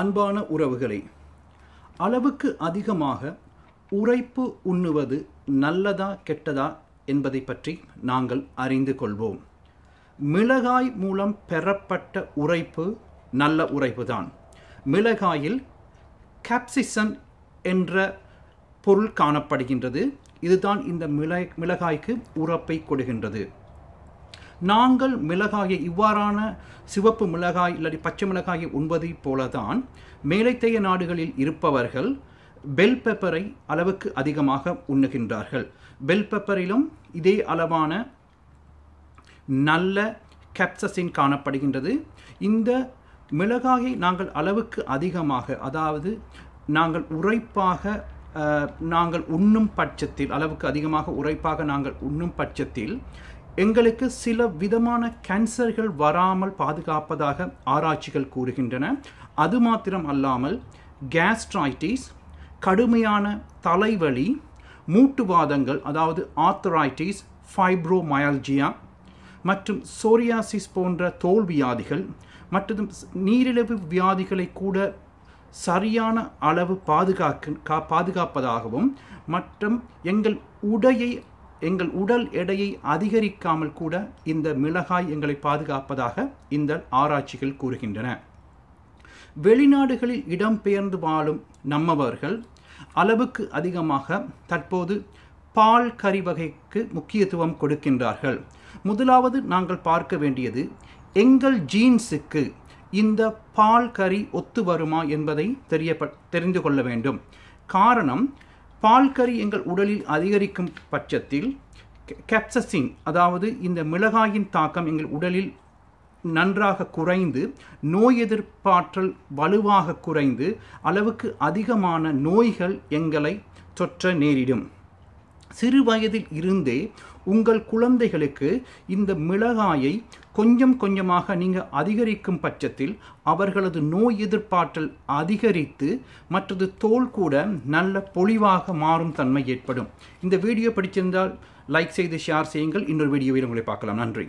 அன்பான உறவுகளே அளவுக்கு அதிகமாக உரைப்பு உண்ணுவது நல்லதா கெட்டதா என்பதை பற்றி நாங்கள் அறிந்து கொள்வோம் மிளகாய் மூலம் பெறப்பட்ட உரைப்பு நல்ல உரைப்பு தான் மிளகாயில் கேப்சிசன் என்ற பொருள் காணப்படுகின்றது இதுதான் இந்த மிள மிளகாய்க்கு உரப்பை கொடுகின்றது நாங்கள் மிளகாயை இவ்வாறான சிவப்பு மிளகாய் இல்லாட்டி பச்சை மிளகாயை உண்பதைப் போலதான் மேலைத்தைய நாடுகளில் இருப்பவர்கள் பெல் பெப்பரை அளவுக்கு அதிகமாக உண்ணுகின்றார்கள் பெல் பெப்பரிலும் இதே அளவான நல்ல கேப்சசின் காணப்படுகின்றது இந்த மிளகாயை நாங்கள் அளவுக்கு அதிகமாக அதாவது நாங்கள் உரைப்பாக நாங்கள் உண்ணும் பட்சத்தில் அளவுக்கு அதிகமாக உரைப்பாக நாங்கள் உண்ணும் பட்சத்தில் எங்களுக்கு சில விதமான கேன்சர்கள் வராமல் பாதுகாப்பதாக ஆராய்ச்சிகள் கூறுகின்றன அது மாத்திரம் அல்லாமல் கேஸ்ட்ராய்டிஸ் கடுமையான தலைவலி மூட்டுவாதங்கள் அதாவது ஆத்தரைட்டிஸ் ஃபைப்ரோமயால்ஜியா மற்றும் சோரியாசிஸ் போன்ற தோல் வியாதிகள் மற்றும் நீரிழிவு வியாதிகளை கூட சரியான அளவு பாதுகாக்க பாதுகாப்பதாகவும் மற்றும் எங்கள் உடையை எங்கள் உடல் எடையை அதிகரிக்காமல் கூட இந்த மிளகாய் எங்களை பாதுகாப்பதாக இந்த ஆராய்ச்சிகள் கூறுகின்றன வெளிநாடுகளில் இடம்பெயர்ந்து வாழும் நம்மவர்கள் அளவுக்கு அதிகமாக தற்போது பால் கறி வகைக்கு முக்கியத்துவம் கொடுக்கின்றார்கள் முதலாவது நாங்கள் பார்க்க வேண்டியது எங்கள் ஜீன்ஸுக்கு இந்த பால் கறி ஒத்து வருமா என்பதை தெரிய தெரிந்து கொள்ள வேண்டும் காரணம் பால்கறி எங்கள் உடலில் அதிகரிக்கும் பட்சத்தில் கேப்சசிங் அதாவது இந்த மிளகாயின் தாக்கம் எங்கள் உடலில் நன்றாக குறைந்து நோய் எதிர்ப்பாற்றல் வலுவாக குறைந்து அளவுக்கு அதிகமான நோய்கள் எங்களை தொற்ற நேரிடும் சிறு வயதில் இருந்தே உங்கள் குழந்தைகளுக்கு இந்த மிளகாயை கொஞ்சம் கொஞ்சமாக நீங்கள் அதிகரிக்கும் பட்சத்தில் அவர்களது நோய் எதிர்ப்பாற்றல் அதிகரித்து மற்றது தோல் கூட நல்ல பொலிவாக மாறும் தன்மை ஏற்படும் இந்த வீடியோ பிடிச்சிருந்தால் லைக் செய்து ஷேர் செய்யுங்கள் இன்னொரு வீடியோவில் உங்களை பார்க்கலாம் நன்றி